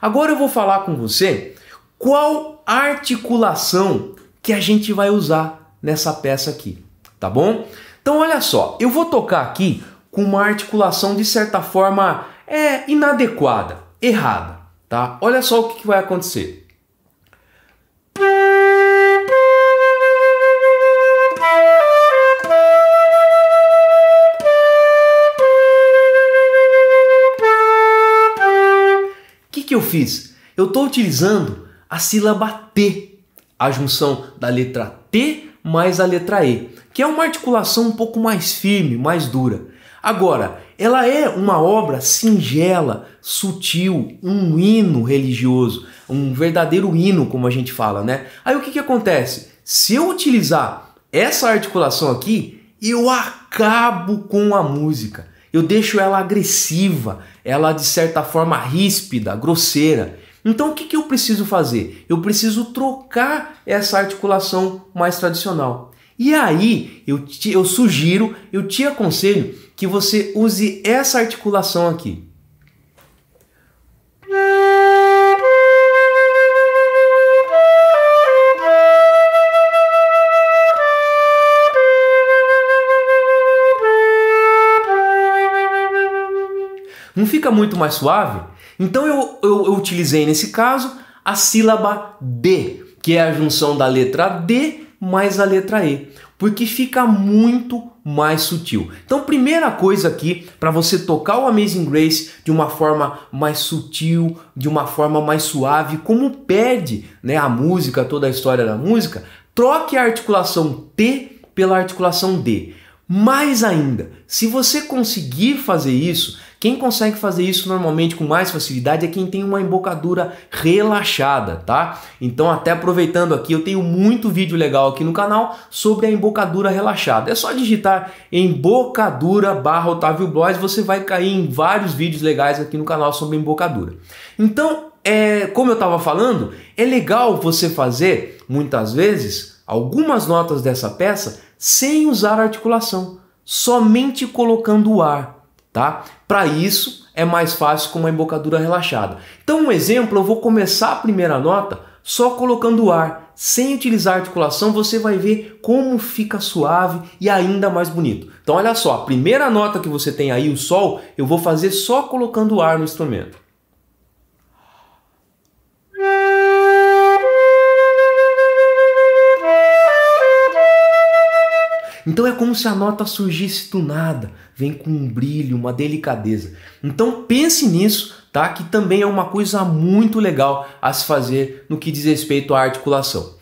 Agora eu vou falar com você qual articulação que a gente vai usar nessa peça aqui, tá bom? Então olha só, eu vou tocar aqui com uma articulação de certa forma é inadequada, errada, tá? Olha só o que vai acontecer. que eu fiz? Eu estou utilizando a sílaba T, a junção da letra T mais a letra E, que é uma articulação um pouco mais firme, mais dura. Agora, ela é uma obra singela, sutil, um hino religioso, um verdadeiro hino, como a gente fala, né? Aí o que, que acontece? Se eu utilizar essa articulação aqui, eu acabo com a música. Eu deixo ela agressiva, ela de certa forma ríspida, grosseira. Então o que, que eu preciso fazer? Eu preciso trocar essa articulação mais tradicional. E aí eu, te, eu sugiro, eu te aconselho que você use essa articulação aqui. Não fica muito mais suave? Então eu, eu, eu utilizei nesse caso a sílaba D, que é a junção da letra D mais a letra E, porque fica muito mais sutil. Então, primeira coisa aqui para você tocar o Amazing Grace de uma forma mais sutil, de uma forma mais suave, como pede, né, a música, toda a história da música, troque a articulação T pela articulação D. Mais ainda, se você conseguir fazer isso, quem consegue fazer isso normalmente com mais facilidade é quem tem uma embocadura relaxada, tá? Então, até aproveitando aqui, eu tenho muito vídeo legal aqui no canal sobre a embocadura relaxada. É só digitar embocadura barra Otávio Blois, você vai cair em vários vídeos legais aqui no canal sobre embocadura. Então, é, como eu estava falando, é legal você fazer, muitas vezes, algumas notas dessa peça sem usar articulação, somente colocando o ar, tá? Para isso é mais fácil com uma embocadura relaxada. Então, um exemplo, eu vou começar a primeira nota só colocando o ar, sem utilizar articulação, você vai ver como fica suave e ainda mais bonito. Então, olha só, a primeira nota que você tem aí, o sol, eu vou fazer só colocando o ar no instrumento. Então é como se a nota surgisse do nada, vem com um brilho, uma delicadeza. Então pense nisso, tá? Que também é uma coisa muito legal a se fazer no que diz respeito à articulação.